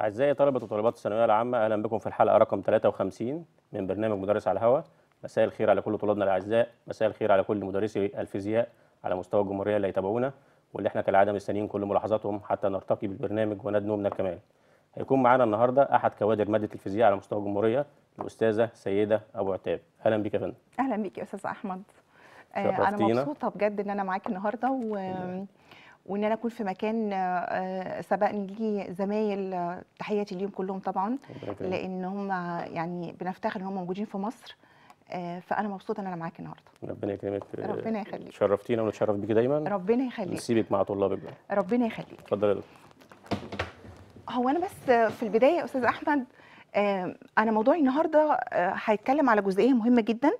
أعزائي طلبة وطالبات الثانوية العامة أهلا بكم في الحلقة رقم 53 من برنامج مدرس على الهواء مساء الخير على كل طلابنا الأعزاء مساء الخير على كل مدرسي الفيزياء على مستوى الجمهورية اللي يتابعونا واللي احنا كالعادة مستنيين كل ملاحظاتهم حتى نرتقي بالبرنامج وندنو من الكمال هيكون معانا النهارده أحد كوادر مادة الفيزياء على مستوى الجمهورية الأستاذة سيدة أبو عتاب أهلا بك يا فندم أهلا بك يا أستاذ أحمد آه، شرفتينا. أنا مبسوطة بجد إن أنا معاك النهارده و... وان انا اكون في مكان آه، آه، سبقني لي زمايل آه، تحياتي ليهم كلهم طبعا لان هم يعني بنفتخر ان هم موجودين في مصر فانا مبسوطه ان انا معاك النهارده ربنا يكرمك ربنا يخليك شرفتينا ونتشرف بيكي دايما ربنا يخليك نسيبك مع طلابك بقى ربنا يخليك دكتور هو انا بس في البدايه يا استاذ احمد انا موضوعي النهارده هيتكلم على جزئيه مهمه جدا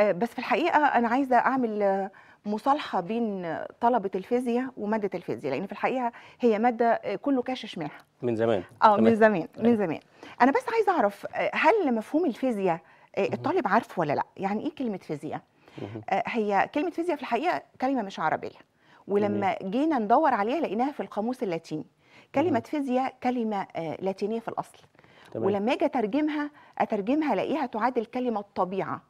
بس في الحقيقه انا عايزه اعمل مصالحه بين طلبه الفيزياء وماده الفيزياء لان في الحقيقه هي ماده آه، كله كاشش منها من زمان اه من زمان من أيوه. زمان انا بس عايزه اعرف آه، هل مفهوم الفيزياء آه، الطالب عارفه ولا لا يعني ايه كلمه فيزياء هي كلمه فيزياء في الحقيقه كلمه مش عربيه ولما جينا ندور عليها لقيناها في القاموس اللاتيني كلمه فيزياء كلمه لاتينيه في الاصل تمام. ولما اجي اترجمها اترجمها الاقيها تعادل كلمه الطبيعه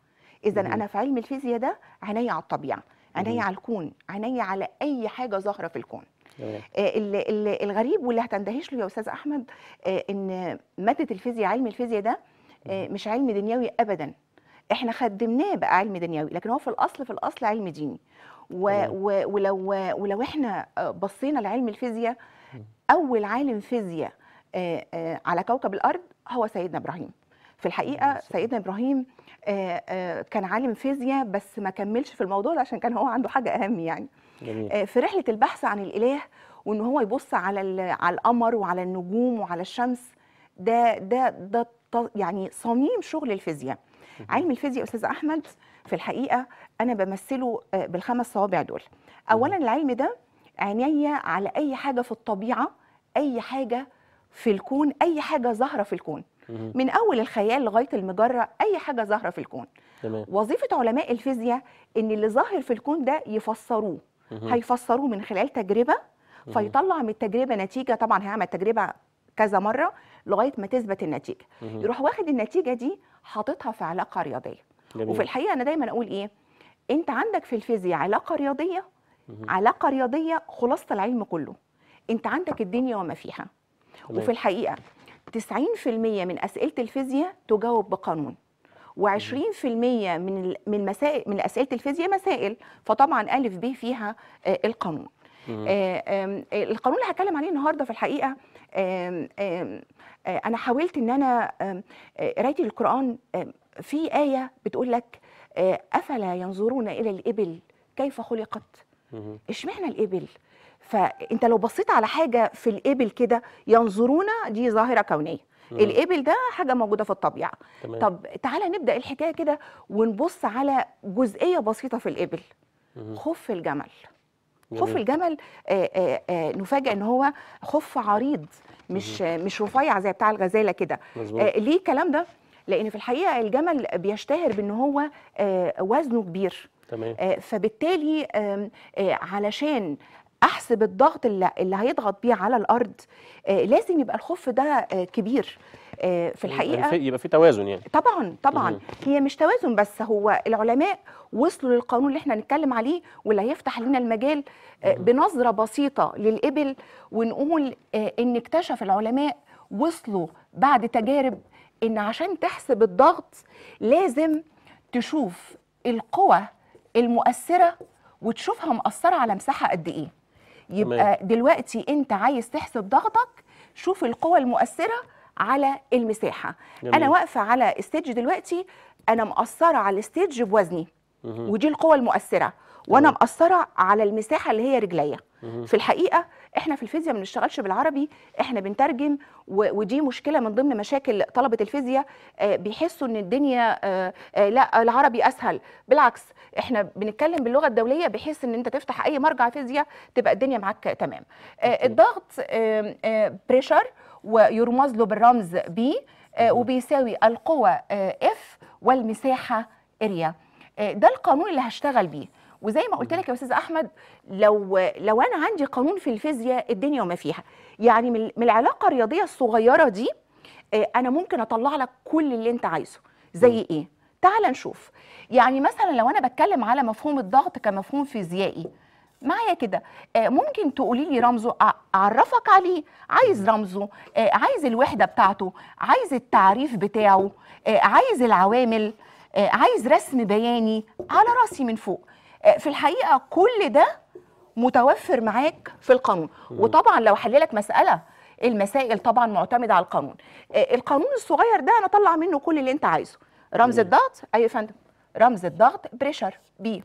اذا انا في علم الفيزياء ده عينيا على الطبيعه عيني على الكون عيني على اي حاجه ظاهره في الكون آه، الغريب واللي هتندهش له يا استاذ احمد آه، ان ماده الفيزياء علم الفيزياء ده آه، مش علم دنيوي ابدا احنا خدمناه بقى علم دنيوي لكن هو في الاصل في الاصل علم ديني و و ولو ولو احنا بصينا لعلم الفيزياء اول عالم فيزياء على كوكب الارض هو سيدنا ابراهيم في الحقيقه سيدنا ابراهيم آه، آه، كان عالم فيزياء بس ما كملش في الموضوع ده عشان كان هو عنده حاجه اهم يعني جميل. آه، في رحله البحث عن الاله وان هو يبص على على القمر وعلى النجوم وعلى الشمس ده ده ده يعني صميم شغل الفيزياء علم الفيزياء استاذ احمد في الحقيقه انا بمثله بالخمس صوابع دول اولا العلم ده عينيا على اي حاجه في الطبيعه اي حاجه في الكون اي حاجه ظاهره في الكون من اول الخيال لغايه المجره اي حاجه ظاهره في الكون تمام. وظيفه علماء الفيزياء ان اللي ظاهر في الكون ده يفسروه هيفسروه من خلال تجربه فيطلع من التجربه نتيجه طبعا هيعمل تجربه كذا مره لغايه ما تثبت النتيجه يروح واخد النتيجه دي حاططها في علاقه رياضيه جميل. وفي الحقيقه انا دايما اقول ايه انت عندك في الفيزياء علاقه رياضيه علاقه رياضيه خلاصه العلم كله انت عندك الدنيا وما فيها وفي الحقيقه 90% من اسئله الفيزياء تجاوب بقانون و20% من من مسائل من اسئله الفيزياء مسائل فطبعا الف ب فيها آه، القانون آه، القانون اللي هتكلم عليه النهارده في الحقيقه آه، انا حاولت ان انا قرايتي للقران في ايه بتقول لك افلا ينظرون الى الابل كيف خلقت اشمعنى الابل فانت لو بصيت على حاجه في الابل كده ينظرون دي ظاهره كونيه الابل ده حاجه موجوده في الطبيعه تمام. طب تعالى نبدا الحكايه كده ونبص على جزئيه بسيطه في الابل مم. خف الجمل جميل. خف الجمل نفاجئ ان هو خف عريض مش مم. مش رفيع زي بتاع الغزاله كده ليه الكلام ده لان في الحقيقه الجمل بيشتهر بان هو وزنه كبير تمام. فبالتالي آمم، علشان احسب الضغط اللي, اللي هيضغط بيه على الارض آه لازم يبقى الخف ده آه كبير آه في الحقيقه يبقى في توازن يعني طبعا طبعا مم. هي مش توازن بس هو العلماء وصلوا للقانون اللي احنا هنتكلم عليه واللي هيفتح لنا المجال آه، بنظره بسيطه للابل ونقول آه، ان اكتشف العلماء وصلوا بعد تجارب ان عشان تحسب الضغط لازم تشوف القوى المؤثره وتشوفها مأثره على مساحه قد ايه يبقى تمام. دلوقتي انت عايز تحسب ضغطك شوف القوى المؤثره على المساحه جميل. انا واقفه على استيج دلوقتي انا مقصره على الاستيج بوزني مه. ودي القوى المؤثره وانا مقصره على المساحه اللي هي رجليا في الحقيقه احنا في الفيزياء ما بنشتغلش بالعربي احنا بنترجم ودي مشكله من ضمن مشاكل طلبه الفيزياء آه، بيحسوا ان الدنيا آه، آه، لا العربي اسهل بالعكس احنا بنتكلم باللغه الدوليه بحيث ان انت تفتح اي مرجع فيزياء تبقى الدنيا معاك تمام الضغط بريشر ويرمز له بالرمز بي وبيساوي القوة اف والمساحة اريا ده القانون اللي هشتغل بيه وزي ما قلت لك يا استاذ احمد لو لو انا عندي قانون في الفيزياء الدنيا وما فيها يعني من العلاقه الرياضيه الصغيره دي آه، انا ممكن اطلع لك كل اللي انت عايزه زي ايه تعال نشوف يعني مثلا لو انا بتكلم على مفهوم الضغط كمفهوم فيزيائي معايا كده آه، ممكن تقولي لي رمزه اعرفك عليه عايز رمزه آه، عايز الوحده بتاعته عايز التعريف بتاعه عايز العوامل عايز رسم بياني على راسي من فوق آه، في الحقيقه كل ده متوفر معاك في القانون وطبعا لو حللك مساله المسائل طبعا معتمده على القانون آه، القانون الصغير ده انا اطلع منه كل اللي انت عايزه رمز الضغط اي أيوة فندم رمز الضغط بريشر بي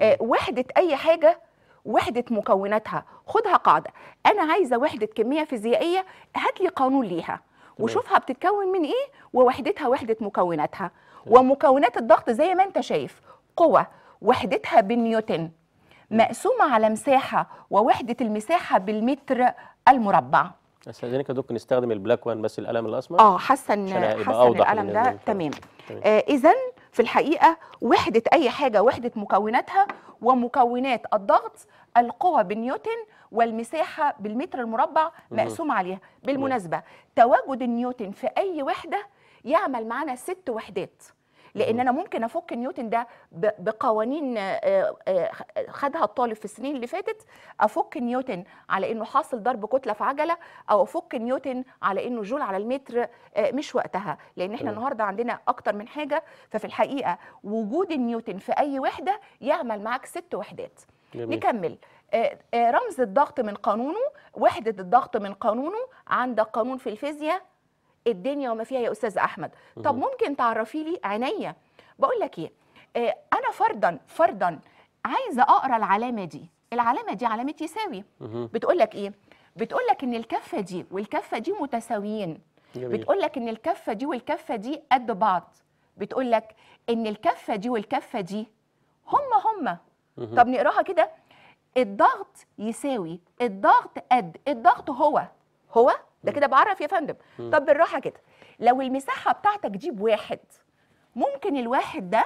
آه، وحده اي حاجه وحده مكوناتها خدها قاعده انا عايزه وحده كميه فيزيائيه هات لي قانون ليها وشوفها بتتكون من ايه ووحدتها وحده مكوناتها ومكونات الضغط زي ما انت شايف قوه وحدتها بالنيوتن مقسومة على مساحة ووحدة المساحة بالمتر المربع استاذنك دوك دكتور نستخدم البلاك وان بس القلم الاسمر اه حسن حسن القلم ده تمام آه اذا في الحقيقه وحده اي حاجه وحده مكوناتها ومكونات الضغط القوه بالنيوتن والمساحه بالمتر المربع مقسوم عليها بالمناسبه تواجد النيوتن في اي وحده يعمل معانا ست وحدات لان انا ممكن افك نيوتن ده بقوانين آه، آه، خدها الطالب في السنين اللي فاتت افك نيوتن على انه حاصل ضرب كتله في عجله او افك نيوتن على انه جول على المتر آه، مش وقتها لان احنا النهارده عندنا اكتر من حاجه ففي الحقيقه وجود النيوتن في اي وحده يعمل معاك ست وحدات جميل. نكمل رمز الضغط من قانونه وحدة الضغط من قانونه عندك قانون في الفيزياء الدنيا وما فيها يا استاذ احمد طب ممكن تعرفي لي عينيا بقول لك ايه آه، انا فرضا فرضا عايزه اقرا العلامه دي العلامه دي علامه يساوي بتقول لك ايه بتقول لك ان الكفه دي والكفه دي متساويين بتقول لك ان الكفه دي والكفه دي قد بعض بتقول لك ان الكفه دي والكفه دي هم هم طب نقراها كده الضغط يساوي الضغط قد الضغط هو هو ده كده بعرف يا فندم طب بالراحه كده لو المساحه بتاعتك دي بواحد ممكن الواحد ده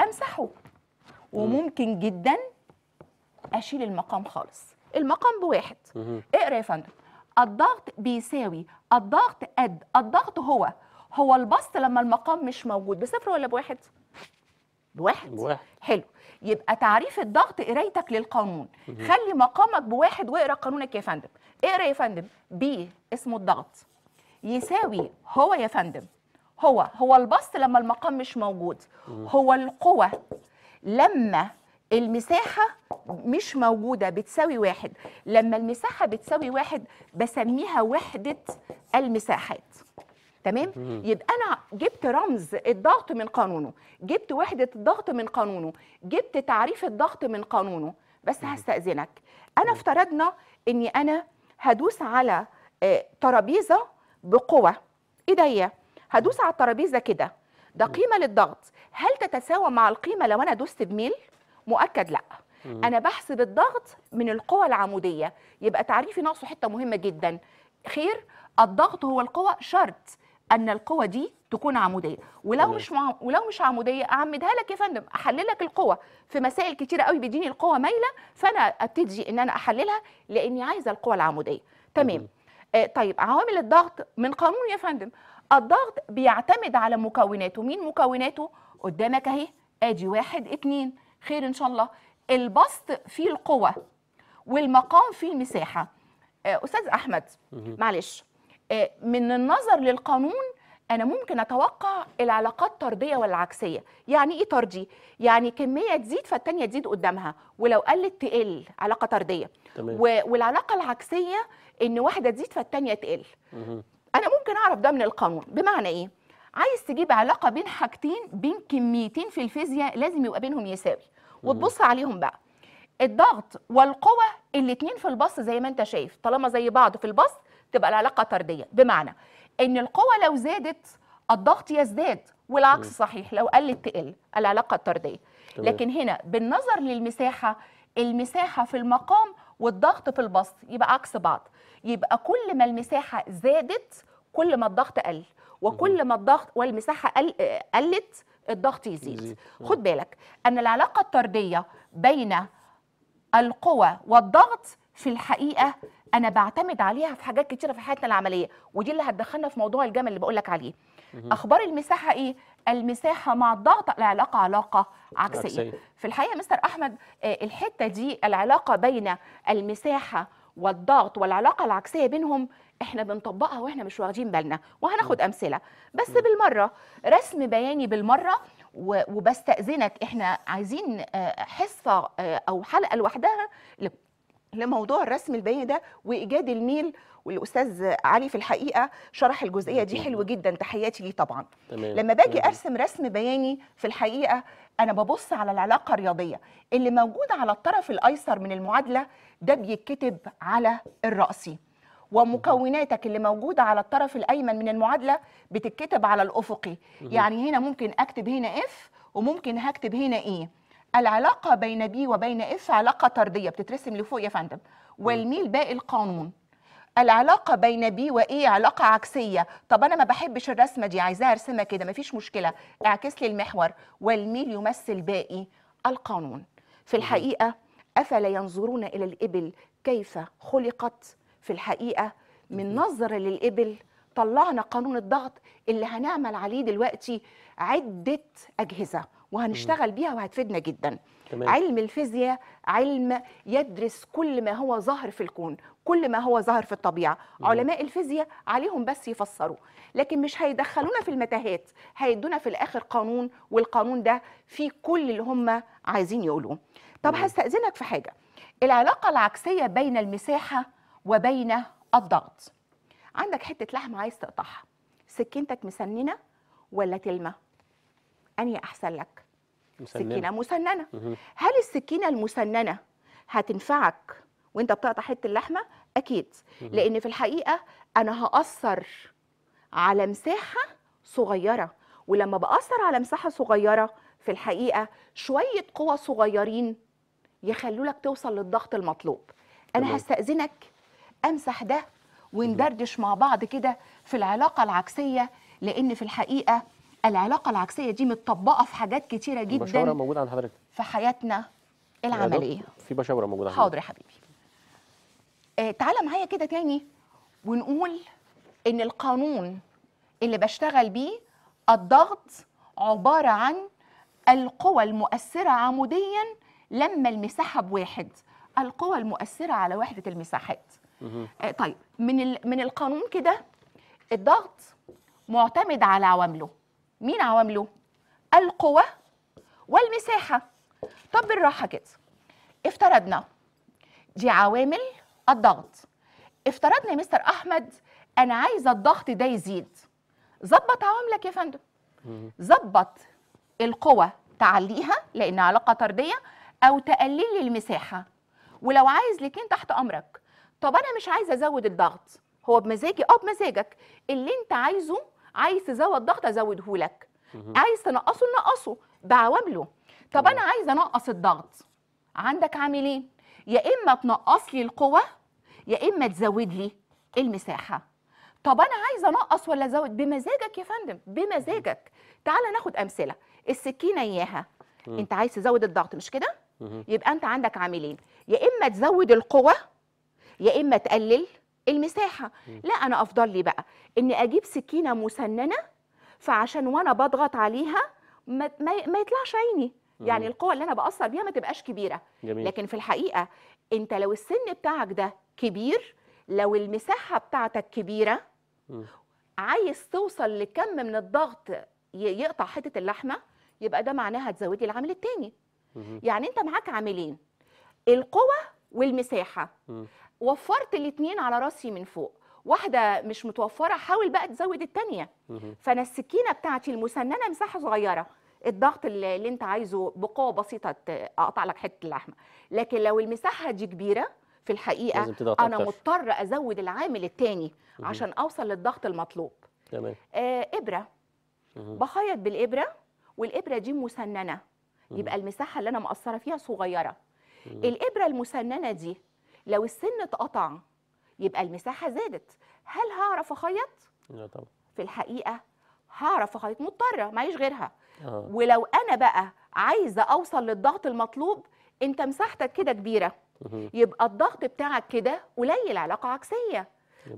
امسحه وممكن جدا اشيل المقام خالص المقام بواحد اقرا يا فندم الضغط بيساوي الضغط قد الضغط هو هو البسط لما المقام مش موجود بصفر ولا بواحد؟ بواحد, بواحد. حلو يبقى تعريف الضغط قرايتك للقانون خلي مقامك بواحد واقرا قانونك يا فندم اقرا يا فندم بي اسمه الضغط يساوي هو يا فندم هو هو البسط لما المقام مش موجود هو القوة لما المساحة مش موجودة بتساوي واحد لما المساحة بتساوي واحد بسميها وحدة المساحات تمام يبقى انا جبت رمز الضغط من قانونه جبت وحده الضغط من قانونه جبت تعريف الضغط من قانونه بس هستاذنك انا افترضنا اني انا هدوس على آه، ترابيزه بقوه ايديا هدوس على الترابيزه كده ده قيمه للضغط هل تتساوى مع القيمه لو انا دوست بميل مؤكد لا انا بحسب الضغط من القوى العموديه يبقى تعريفي ناقصه حته مهمه جدا خير الضغط هو القوى شرط ان القوه دي تكون عموديه ولو مش مع... ولو مش عموديه اعمدها لك يا فندم احلل لك القوه في مسائل كتيره قوي بيديني القوه مايله فانا ابتدي ان انا احللها لاني عايزه القوه العموديه تمام آه طيب عوامل الضغط من قانون يا فندم الضغط بيعتمد على مكوناته مين مكوناته قدامك اهي ادي واحد اتنين خير ان شاء الله البسط فيه القوه والمقام فيه المساحه آه استاذ احمد معلش آه، من النظر للقانون انا ممكن اتوقع العلاقات طرديه ولا عكسيه يعني ايه طردي يعني كميه تزيد فالتانيه تزيد قدامها ولو قلت تقل علاقه طرديه تمام. والعلاقه العكسيه ان واحده تزيد فالتانيه تقل مه. انا ممكن اعرف ده من القانون بمعنى ايه عايز تجيب علاقه بين حاجتين بين كميتين في الفيزياء لازم يبقى بينهم يساوي وتبص عليهم بقى الضغط والقوه الاثنين في البص زي ما انت شايف طالما زي بعض في البص تبقى العلاقه طرديه بمعنى ان القوه لو زادت الضغط يزداد والعكس صحيح لو قلت تقل العلاقه الطرديه لكن هنا بالنظر للمساحه المساحه في المقام والضغط في البسط يبقى عكس بعض يبقى كل ما المساحه زادت كل ما الضغط قل وكل ما الضغط والمساحه قلت الضغط يزيد خد بالك ان العلاقه الطرديه بين القوى والضغط في الحقيقه انا بعتمد عليها في حاجات كتيره في حياتنا العمليه ودي اللي هتدخلنا في موضوع الجمل اللي بقول لك عليه اخبار المساحه ايه المساحه مع الضغط العلاقه علاقه عكسيه, عكسية. في الحقيقه مستر احمد آه، الحته دي العلاقه بين المساحه والضغط والعلاقه العكسيه بينهم احنا بنطبقها واحنا مش واخدين بالنا وهناخد امثله بس بالمره رسم بياني بالمره وبستاذنك احنا عايزين آه، حصه آه، او حلقه لوحدها لموضوع الرسم البيني ده وايجاد الميل والاستاذ علي في الحقيقه شرح الجزئيه دي حلو جدا تحياتي ليه طبعا تمام. لما باجي تمام. ارسم رسم بياني في الحقيقه انا ببص على العلاقه الرياضيه اللي موجوده على الطرف الايسر من المعادله ده بيتكتب على الراسي ومكوناتك اللي موجوده على الطرف الايمن من المعادله بتتكتب على الافقي يعني هنا ممكن اكتب هنا اف وممكن هكتب هنا ايه العلاقه بين بي وبين اف علاقه طرديه بتترسم لفوق يا فندم والميل باقي القانون العلاقة بين بي وإيه علاقة عكسية طب أنا ما بحبش الرسمة دي عايزاها أرسمها كده مفيش مشكلة اعكس لي المحور والميل يمثل باقي القانون في الحقيقة أفلا ينظرون إلى الإبل كيف خلقت في الحقيقة من نظر للإبل طلعنا قانون الضغط اللي هنعمل عليه دلوقتي عدة أجهزة وهنشتغل بيها وهتفيدنا جدا تمام. علم الفيزياء علم يدرس كل ما هو ظاهر في الكون كل ما هو ظاهر في الطبيعه مم. علماء الفيزياء عليهم بس يفسروا لكن مش هيدخلونا في المتاهات هيدونا في الاخر قانون والقانون ده فيه كل اللي هم عايزين يقولوه طب هستاذنك في حاجه العلاقه العكسيه بين المساحه وبين الضغط عندك حته لحمه عايز تقطعها سكينتك مسننه ولا تلمه أني أحسن لك مسننة. سكينة مسننة هل السكينة المسننة هتنفعك وانت بتقطع حتة اللحمة أكيد لأن في الحقيقة أنا هأثر على مساحة صغيرة ولما بأثر على مساحة صغيرة في الحقيقة شوية قوى صغيرين يخلوا لك توصل للضغط المطلوب أنا هستأذنك أمسح ده وندردش مع بعض كده في العلاقة العكسية لأن في الحقيقة العلاقه العكسيه دي متطبقه في حاجات كتيره جدا بشاوره موجوده عند حضرتك في حياتنا العمليه في بشاوره موجوده عند حاضر يا حبيبي آه تعالى معايا كده تاني ونقول ان القانون اللي بشتغل بيه الضغط عباره عن القوى المؤثره عموديا لما المساحه بواحد القوى المؤثره على وحده المساحات آه طيب من من القانون كده الضغط معتمد على عوامله مين عوامله القوة والمساحة طب بالراحة كده افترضنا دي عوامل الضغط افترضنا يا مستر احمد انا عايزه الضغط ده يزيد ظبط عواملك يا فندم ظبط القوة تعليها لانها علاقة طردية او تقلل المساحة ولو عايز لكين تحت امرك طب انا مش عايزه ازود الضغط هو بمزاجي اه بمزاجك اللي انت عايزه عايز تزود ضغط ازوده لك عايز تنقصه نقصه بعوامله طب انا عايز انقص الضغط عندك عاملين يا اما تنقص لي القوه يا اما تزود لي المساحه طب انا عايزه انقص ولا ازود بمزاجك يا فندم بمزاجك تعال ناخد امثله السكينه اياها انت عايز تزود الضغط مش كده يبقى انت عندك عاملين يا اما تزود القوه يا اما تقلل المساحه لا انا افضل لي بقى اني اجيب سكينه مسننه فعشان وانا بضغط عليها ما, ما يطلعش عيني يعني القوه اللي انا باثر بيها ما تبقاش كبيره جميل. لكن في الحقيقه انت لو السن بتاعك ده كبير لو المساحه بتاعتك كبيره م. عايز توصل لكم من الضغط يقطع حته اللحمه يبقى ده معناها تزودي العامل الثاني يعني انت معاك عاملين القوه والمساحه م. وفرت الاثنين على راسي من فوق واحده مش متوفره حاول بقى تزود الثانيه فانا السكينه بتاعتي المسننه مساحه صغيره الضغط اللي انت عايزه بقوه بسيطه اقطع لك حته اللحمه لكن لو المساحه دي كبيره في الحقيقه انا مضطر ازود العامل الثاني عشان اوصل للضغط المطلوب تمام آه ابره بخيط بالابره والابره دي مسننه يبقى المساحه اللي انا مقصره فيها صغيره الابره المسننه دي لو السن اتقطع يبقى المساحه زادت هل هعرف اخيط لا طبعا في الحقيقه هعرف اخيط مضطره معيش غيرها آه. ولو انا بقى عايزه اوصل للضغط المطلوب انت مساحتك كده كبيره يبقى الضغط بتاعك كده قليل علاقه عكسيه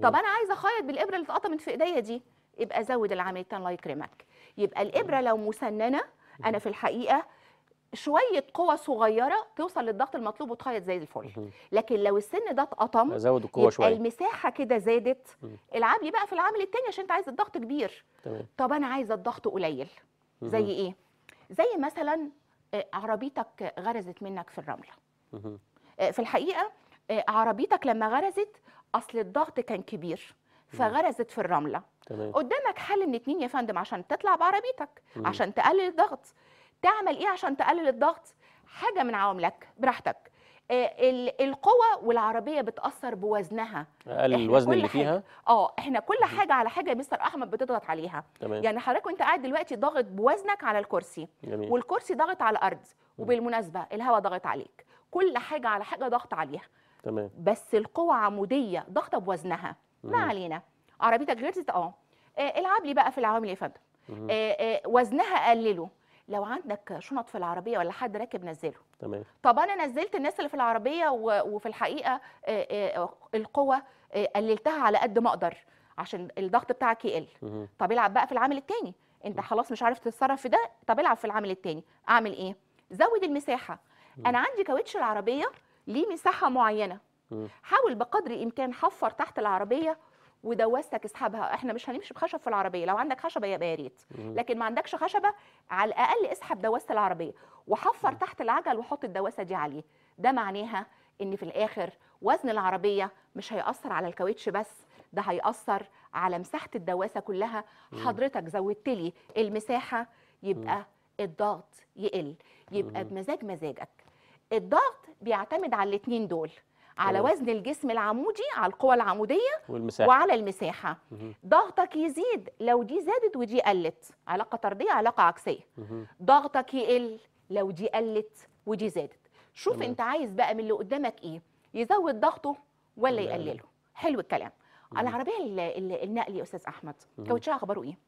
طب انا عايزه اخيط بالابره اللي اتقطمت في ايديا دي يبقى زود العمليتين الله يكرمك يبقى الابره لو مسننه انا في الحقيقه شويه قوه صغيره توصل للضغط المطلوب وتخيط زي الفل لكن لو السن ده اتقطم ازود القوه شويه المساحه كده زادت العب لي بقى في العامل الثاني عشان انت عايز الضغط كبير تمام. طب انا عايز الضغط قليل زي ايه زي مثلا آه، عربيتك غرزت منك في الرمله آه، في الحقيقه آه، عربيتك لما غرزت اصل الضغط كان كبير فغرزت في الرمله تمام. قدامك حل من اتنين يا فندم عشان تطلع بعربيتك عشان تقلل الضغط تعمل ايه عشان تقلل الضغط حاجه من عواملك براحتك آه، القوة والعربية بتأثر بوزنها الوزن اللي فيها اه احنا كل حاجة على حاجة يا مستر احمد بتضغط عليها تمام. يعني حضرتك وانت قاعد دلوقتي ضاغط بوزنك على الكرسي جميل. والكرسي ضاغط على الارض وبالمناسبة الهواء ضاغط عليك كل حاجة على حاجة ضغط عليها تمام بس القوة عمودية ضاغطة بوزنها ما علينا عربيتك غيرت آه. اه العب لي بقى في العوامل يا فندم آه، وزنها قلله لو عندك شنط في العربيه ولا حد راكب نزله تمام طب انا نزلت الناس اللي في العربيه وفي الحقيقه آه، آه، القوه آه، قللتها على قد ما اقدر عشان الضغط بتاعك يقل طب العب بقى في العامل الثاني انت خلاص مش عارف تتصرف في ده طب العب في العامل الثاني اعمل ايه زود المساحه انا عندي كاوتش العربيه ليه مساحه معينه حاول بقدر الامكان حفر تحت العربيه ودوستك اسحبها احنا مش هنمشي بخشب في العربيه لو عندك خشبه يبقى يا ريت لكن ما عندكش خشبه على الاقل اسحب دواسه العربيه وحفر تحت العجل وحط الدواسه دي عليه ده معناها ان في الاخر وزن العربيه مش هيأثر على الكاوتش بس ده هيأثر على مساحه الدواسه كلها حضرتك زودت لي المساحه يبقى الضغط يقل يبقى بمزاج مزاجك الضغط بيعتمد على الاثنين دول على وزن الجسم العمودي على القوى العمودية والمساحة. وعلى المساحة مه. ضغطك يزيد لو دي زادت ودي قلت علاقة طردية علاقة عكسية مه. ضغطك يقل لو دي قلت ودي زادت شوف مه. انت عايز بقى من اللي قدامك ايه يزود ضغطه ولا يقلله حلو الكلام مه. العربية النقل يا أستاذ أحمد كوتشها أخباره ايه؟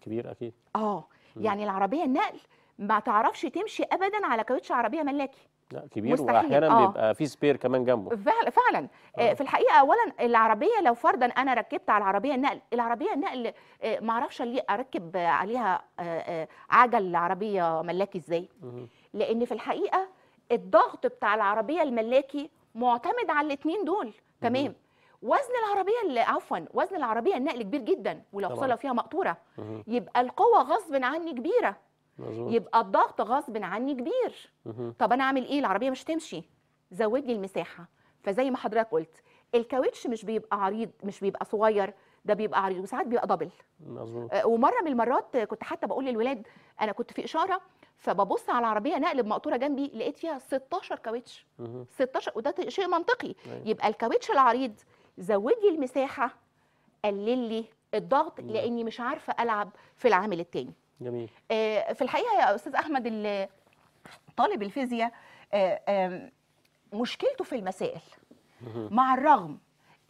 كبير أكيد اه يعني العربية النقل ما تعرفش تمشي أبدا على كاوتش عربية ملاكي لا كبير واحيانا آه. بيبقى في سبير كمان جنبه فعلا فعلا آه،, آه. في الحقيقه اولا العربيه لو فرضا انا ركبت على العربيه النقل العربيه النقل آه، ما اعرفش اركب عليها آه، عجل عربيه ملاكي ازاي لان في الحقيقه الضغط بتاع العربيه الملاكي معتمد على الاثنين دول تمام وزن العربيه عفوا وزن العربيه النقل كبير جدا ولو صاله فيها مقطوره يبقى القوه غصب عني كبيره مزبوط. يبقى الضغط غصب عني كبير مه. طب انا اعمل ايه العربيه مش تمشي زود لي المساحه فزي ما حضرتك قلت الكاوتش مش بيبقى عريض مش بيبقى صغير ده بيبقى عريض وساعات بيبقى دبل مظبوط أه، ومره من المرات كنت حتى بقول للولاد انا كنت في اشاره فببص على العربيه نقلب مقطوره جنبي لقيت فيها 16 كاوتش 16 وده شيء منطقي مه. أيوة. يبقى الكاوتش العريض زود لي المساحه قلل لي الضغط لاني مش عارفه العب في العامل الثاني جميل آه، في الحقيقه يا استاذ احمد طالب الفيزياء آه، مشكلته في المسائل مع الرغم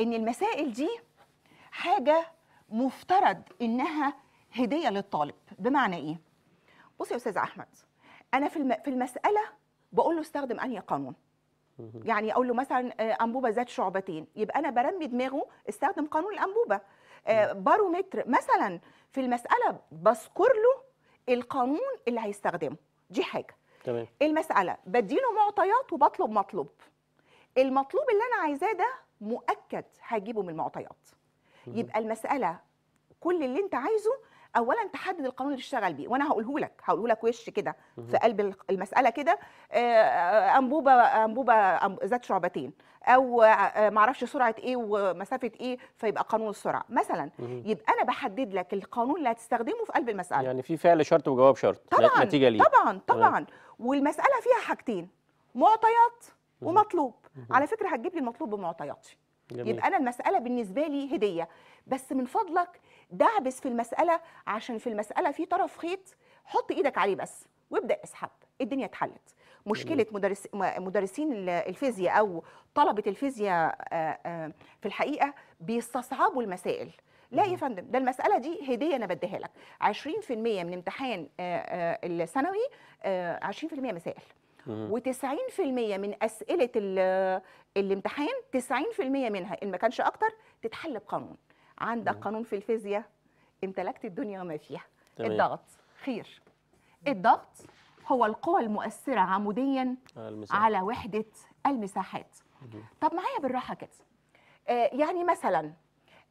ان المسائل دي حاجه مفترض انها هديه للطالب بمعنى ايه بص يا استاذ احمد انا في في المساله بقول له استخدم انهي قانون يعني اقول له مثلا آه، انبوبه ذات شعبتين يبقى انا برمي دماغه استخدم قانون الانبوبه بارومتر آه، مثلا في المساله بذكر له القانون اللي هيستخدمه دي حاجه تمام المساله بديله معطيات وبطلب مطلوب المطلوب اللي انا عايزاه ده مؤكد هجيبه من المعطيات يبقى المساله كل اللي انت عايزه اولا تحدد القانون اللي تشتغل بيه وانا هقوله لك هقوله لك وش كده في قلب المساله كده انبوبه انبوبه ذات شعبتين او معرفش سرعه ايه ومسافه ايه فيبقى قانون السرعه مثلا يبقى انا بحدد لك القانون اللي هتستخدمه في قلب المساله يعني في فعل شرط وجواب شرط طبعا نتيجه ليه طبعا طبعا والمساله فيها حاجتين معطيات ومطلوب على فكره هتجيب لي المطلوب بمعطياتي جميل. يبقى انا المساله بالنسبه لي هديه بس من فضلك دعبس في المساله عشان في المساله في طرف خيط حط ايدك عليه بس وابدا اسحب الدنيا اتحلت مشكله مدرس مدرسين الفيزياء او طلبه الفيزياء آه، آه، في الحقيقه بيستصعبوا المسائل لا يا فندم ده المساله دي هديه انا بديها لك 20% من امتحان آه، الثانوي 20% مسائل و90% من اسئله الامتحان 90% منها ان ما كانش اكتر تتحل بقانون عندك مم. قانون في الفيزياء امتلكت الدنيا وما فيها تمام. الضغط خير الضغط هو القوى المؤثره عموديا المساحة. على وحده المساحات مم. طب معايا بالراحه كده آه يعني مثلا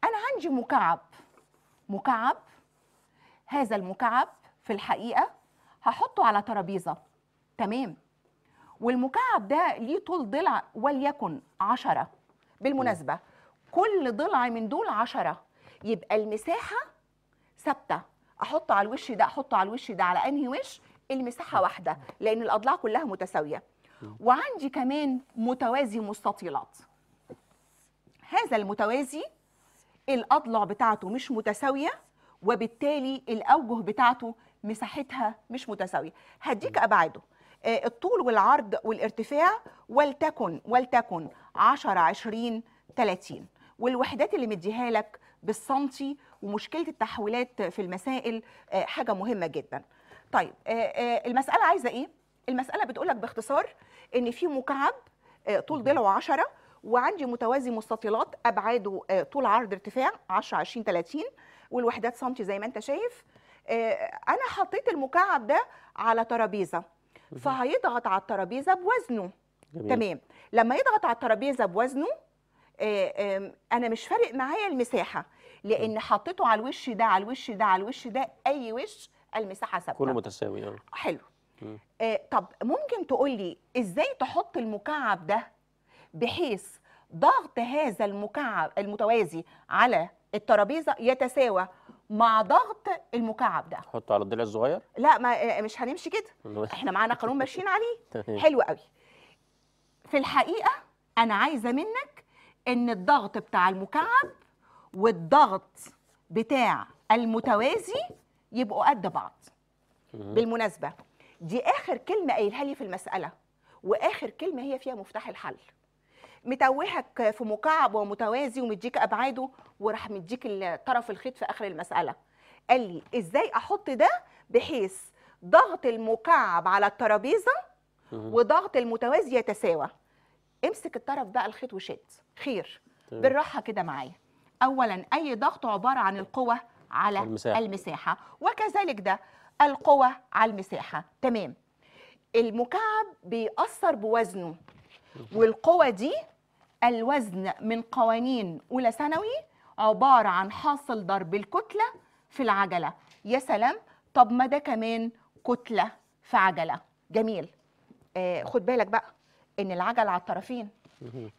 انا عندي مكعب مكعب هذا المكعب في الحقيقه هحطه على ترابيزه تمام والمكعب ده ليه طول ضلع وليكن 10 بالمناسبه كل ضلع من دول 10 يبقى المساحه ثابته احط على الوش ده احط على الوش ده على انهي وش المساحه واحده لان الاضلاع كلها متساويه وعندي كمان متوازي مستطيلات هذا المتوازي الاضلع بتاعته مش متساويه وبالتالي الاوجه بتاعته مساحتها مش متساويه هديك ابعاده آه، الطول والعرض والارتفاع ولتكن ولتكن 10 20 30 والوحدات اللي مديها لك بالسنتي ومشكله التحويلات في المسائل آه، حاجه مهمه جدا طيب آه، المساله عايزه ايه المساله بتقول لك باختصار ان في مكعب طول ضلعه 10 وعندي متوازي مستطيلات ابعاده طول عرض ارتفاع 10 20 30 والوحدات سنتي زي ما انت شايف انا حطيت المكعب ده على ترابيزه فهيضغط على الترابيزه بوزنه جميل. تمام لما يضغط على الترابيزه بوزنه آه، انا مش فارق معايا المساحه لان حطيته على الوش ده على الوش ده على الوش ده اي وش المساحه ثابته كله متساوي اه حلو آه، طب ممكن تقول لي ازاي تحط المكعب ده بحيث ضغط هذا المكعب المتوازي على الترابيزه يتساوى مع ضغط المكعب ده حطه على الضلع الصغير لا ما آه، مش هنمشي كده احنا معانا قانون ماشيين عليه حلو قوي في الحقيقه انا عايزه منك ان الضغط بتاع المكعب والضغط بتاع المتوازي يبقوا قد بعض بالمناسبه دي اخر كلمه قايلها لي في المساله واخر كلمه هي فيها مفتاح الحل متوهك في مكعب ومتوازي ومديك ابعاده وراح مديك طرف الخيط في اخر المساله قال لي ازاي احط ده بحيث ضغط المكعب على الترابيزه وضغط المتوازي يتساوى امسك الطرف بقى الخيط وشد خير بالراحه كده معايا اولا اي ضغط عباره عن القوه على المساحة. المساحه وكذلك ده القوه على المساحه تمام المكعب بيأثر بوزنه والقوة دي الوزن من قوانين أولى ثانوي عبارة عن حاصل ضرب الكتلة في العجلة يا سلام طب ما ده كمان كتلة في عجلة جميل آه خد بالك بقى إن العجل على الطرفين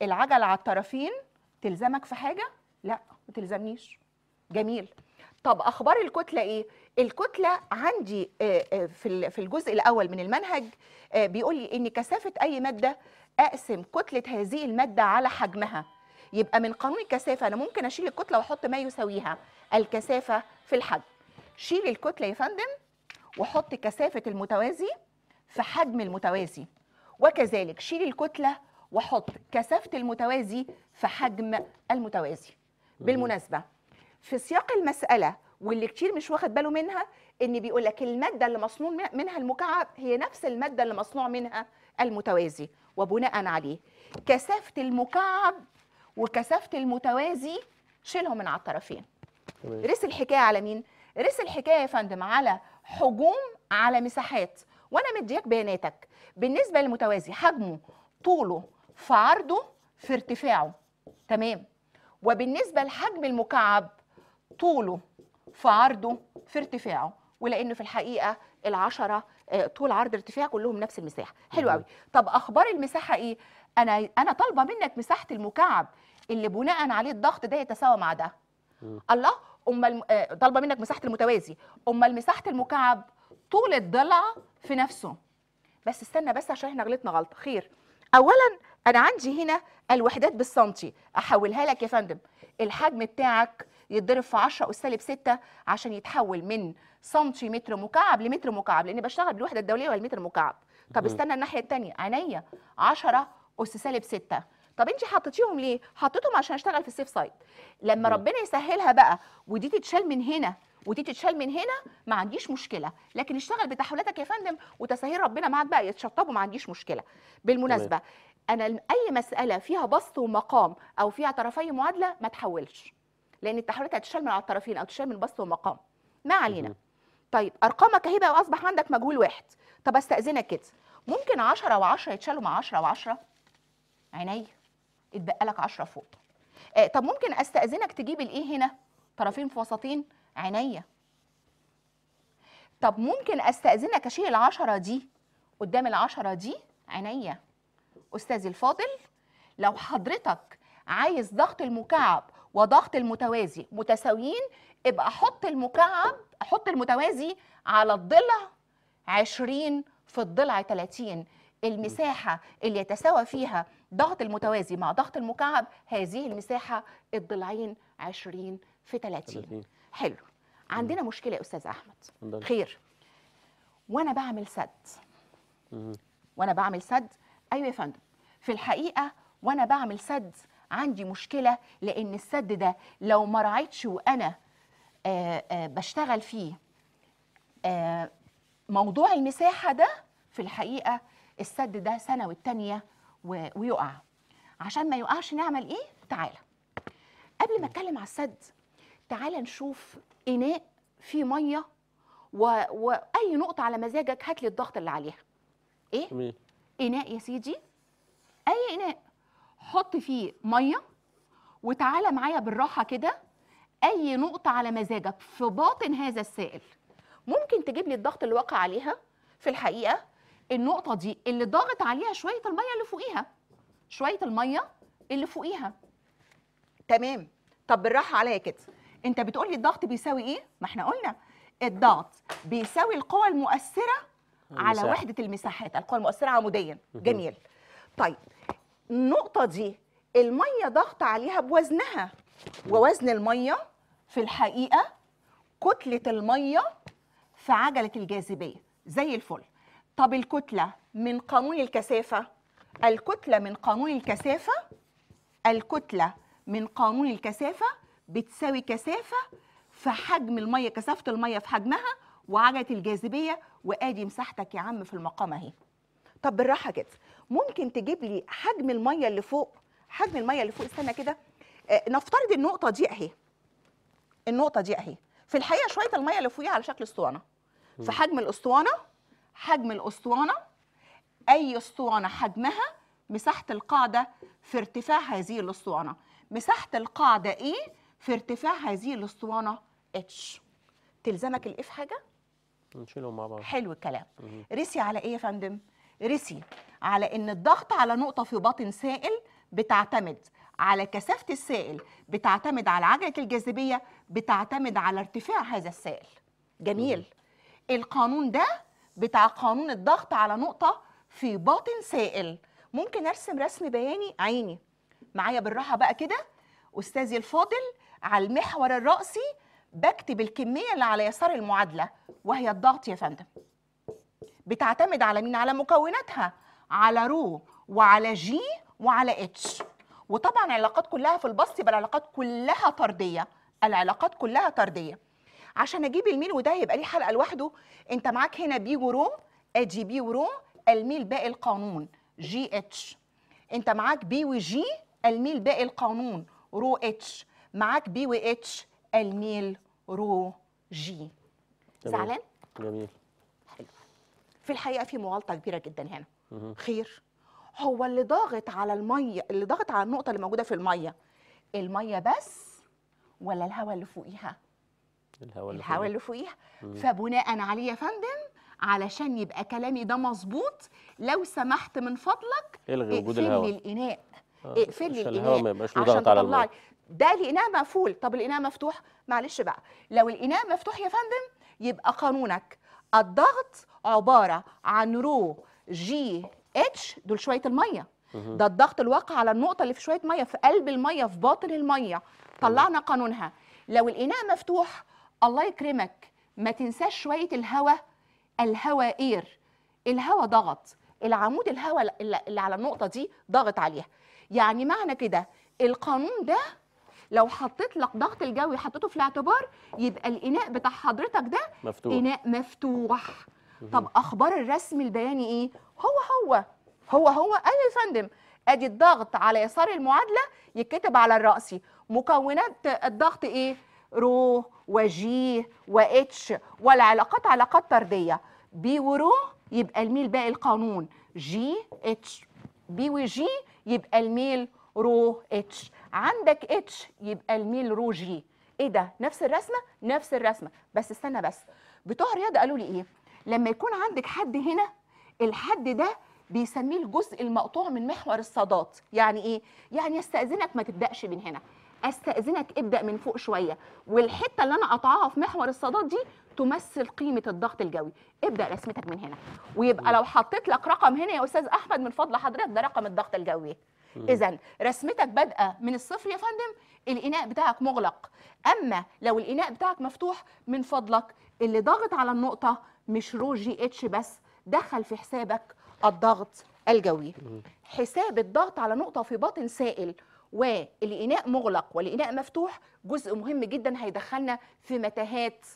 العجل على الطرفين تلزمك في حاجة؟ لا ما تلزمنيش جميل طب أخبار الكتلة إيه؟ الكتلة عندي آه، آه، في الجزء الأول من المنهج آه، بيقول لي إن كثافة أي مادة اقسم كتله هذه الماده على حجمها يبقى من قانون الكثافه انا ممكن اشيل الكتله واحط ما يساويها الكثافه في الحجم شيل الكتله يا فندم وحط كثافه المتوازي في حجم المتوازي وكذلك شيل الكتله وحط كثافه المتوازي في حجم المتوازي بالمناسبه في سياق المساله واللي كتير مش واخد باله منها ان بيقول لك الماده اللي مصنوع منها المكعب هي نفس الماده اللي مصنوع منها المتوازي وبناء عليه كثافه المكعب وكثافه المتوازي شيلهم من على الطرفين رس الحكايه على مين رس الحكايه يا فندم على حجوم على مساحات وانا مديك بياناتك بالنسبه للمتوازي حجمه طوله في عرضه في ارتفاعه تمام وبالنسبه لحجم المكعب طوله في عرضه في ارتفاعه ولانه في الحقيقه العشرة آه، طول عرض ارتفاع كلهم نفس المساحه حلو قوي طب اخبار المساحه ايه انا انا طالبه منك مساحه المكعب اللي بناء عليه الضغط ده يتساوى مع ده الله امال آه، طالبه منك مساحه المتوازي امال مساحه المكعب طول الضلع في نفسه بس استنى بس عشان احنا غلطنا غلطه خير اولا انا عندي هنا الوحدات بالسنتي احولها لك يا فندم الحجم بتاعك يتضرب في 10 اس سالب 6 عشان يتحول من سنتي متر مكعب لمتر مكعب لان بشتغل بالوحده الدوليه والمتر مكعب طب استنى الناحيه الثانيه عينيا 10 اس سالب 6 طب انت حطيتيهم ليه حطيتهم عشان اشتغل في السيف سايد لما ربنا يسهلها بقى ودي تتشال من هنا ودي تتشال من هنا ما عنديش مشكله لكن اشتغل بتحولاتك يا فندم وتسهيل ربنا معاك بقى يتشطبوا ما عنديش مشكله بالمناسبه انا اي مساله فيها بسط ومقام او فيها طرفي معادله ما تحولش لان التحولات هتتشال من على الطرفين او تشال من بسط ومقام ما علينا طيب ارقامك اهي بقى واصبح عندك مجهول واحد طب استاذنك كده ممكن 10 و10 يتشالوا مع 10 و10 عينيا اتبقى لك 10 فوق آه طب ممكن استاذنك تجيب الايه هنا طرفين في وسطين عينيا طب ممكن استاذنك اشيل العشرة دي قدام العشرة دي عينيا استاذي الفاضل لو حضرتك عايز ضغط المكعب وضغط المتوازي متساويين ابقى احط المكعب احط المتوازي على الضلع 20 في الضلع 30 المساحة اللي يتساوى فيها ضغط المتوازي مع ضغط المكعب هذه المساحة الضلعين 20 في 30, حلو عندنا مشكلة يا أستاذ أحمد خير وأنا بعمل سد وأنا بعمل سد أيوة يا فندم في الحقيقة وأنا بعمل سد عندي مشكلة لأن السد ده لو ما رعيتش وأنا آه، آه، بشتغل فيه آه، موضوع المساحة ده في الحقيقة السد ده سنة والتانية ويقع عشان ما يقعش نعمل ايه تعالى قبل ما اتكلم على السد تعالى نشوف اناء فيه ميه و... واي نقطه على مزاجك هات لي الضغط اللي عليها ايه مي. اناء يا سيدي اي اناء حط فيه ميه وتعالى معايا بالراحه كده اي نقطه على مزاجك في باطن هذا السائل ممكن تجيب لي الضغط اللي واقع عليها في الحقيقه النقطه دي اللي ضاغط عليها شويه الميه اللي فوقيها شويه الميه اللي فوقيها تمام طب بالراحه عليا كده انت بتقول لي الضغط بيساوي ايه ما احنا قلنا الضغط بيساوي القوى المؤثره على وحده المساحات القوى المؤثره عموديا جميل طيب النقطه دي الميه ضغط عليها بوزنها ووزن الميه في الحقيقه كتله الميه في عجله الجاذبيه زي الفل طب الكتله من قانون الكثافه الكتله من قانون الكثافه الكتله من قانون الكثافه بتساوي كثافه في حجم الميه كثافه الميه في حجمها وعجله الجاذبيه وادي مساحتك يا عم في المقام اهي طب بالراحه كده ممكن تجيب لي حجم الميه اللي فوق حجم الميه اللي فوق استنى كده آه، نفترض النقطه دي اهي النقطه دي اهي في الحقيقه شويه الميه اللي فوقيها على شكل اسطوانه في حجم الاسطوانه حجم الاسطوانه اي اسطوانه حجمها مساحه القاعده في ارتفاع هذه الاسطوانه مساحه القاعده ايه في ارتفاع هذه الاسطوانه اتش تلزمك الايه في حاجه نشيلهم مع بعض حلو الكلام رسي على ايه يا فندم رسي على ان الضغط على نقطه في باطن سائل بتعتمد على كثافة السائل بتعتمد على عجلة الجاذبية بتعتمد على ارتفاع هذا السائل جميل القانون ده بتاع قانون الضغط على نقطة في باطن سائل ممكن أرسم رسم بياني عيني معايا بالراحة بقى كده أستاذي الفاضل على المحور الرأسي بكتب الكمية اللي على يسار المعادلة وهي الضغط يا فندم بتعتمد على مين على مكوناتها على رو وعلى جي وعلى اتش وطبعا العلاقات كلها في البسط يبقى العلاقات كلها طرديه العلاقات كلها طرديه عشان اجيب الميل وده هيبقى ليه حلقه لوحده انت معاك هنا بي وروم ادي آه، بي وروم الميل باقي القانون جي اتش انت معاك بي وجي الميل باقي القانون رو اتش معاك بي واتش الميل رو جي زعلان جميل حلو في الحقيقه في مغالطه كبيره جدا هنا خير هو اللي ضاغط على الميه اللي ضاغط على النقطه اللي موجوده في الميه الميه بس ولا الهواء اللي فوقيها الهواء اللي, الهوى اللي فوقيها فبناء عليه يا فندم علشان يبقى كلامي ده مظبوط لو سمحت من فضلك الغي وجود الهواء الاناء آه، اقفل لي الهواء ما يبقاش ضغط على الميه ده الاناء مقفول طب الاناء مفتوح معلش بقى لو الاناء مفتوح يا فندم يبقى قانونك الضغط عباره عن رو جي اتش دول شويه الميه ده الضغط الواقع على النقطه اللي في شويه ميه في قلب الميه في باطن الميه طلعنا قانونها لو الاناء مفتوح الله يكرمك ما تنساش شويه الهواء الهواء اير الهواء ضغط العمود الهواء اللي على النقطه دي ضغط عليها يعني معنى كده القانون ده لو حطيت لك ضغط الجوي حطيته في الاعتبار يبقى الاناء بتاع حضرتك ده مفتوح اناء مفتوح طب اخبار الرسم البياني ايه هو هو هو هو انا يا فندم ادي الضغط على يسار المعادله يتكتب على الراسي مكونات الضغط ايه رو وجي واتش والعلاقات علاقات طرديه بي ورو يبقى الميل باقي القانون جي اتش بي وجي يبقى الميل رو اتش عندك اتش يبقى الميل رو جي ايه ده نفس الرسمه نفس الرسمه بس استنى بس بتوع الرياضه قالوا لي ايه لما يكون عندك حد هنا الحد ده بيسميه الجزء المقطوع من محور الصادات يعني ايه يعني استاذنك ما تبداش من هنا استاذنك ابدا من فوق شويه والحته اللي انا قطعها في محور الصادات دي تمثل قيمه الضغط الجوي ابدا رسمتك من هنا ويبقى لو حطيت لك رقم هنا يا استاذ احمد من فضل حضرتك ده رقم الضغط الجوي اذا رسمتك بادئه من الصفر يا فندم الاناء بتاعك مغلق اما لو الاناء بتاعك مفتوح من فضلك اللي ضاغط على النقطه مش رو جي اتش بس دخل في حسابك الضغط الجوي حساب الضغط على نقطة في باطن سائل والإناء مغلق والإناء مفتوح جزء مهم جدا هيدخلنا في متاهات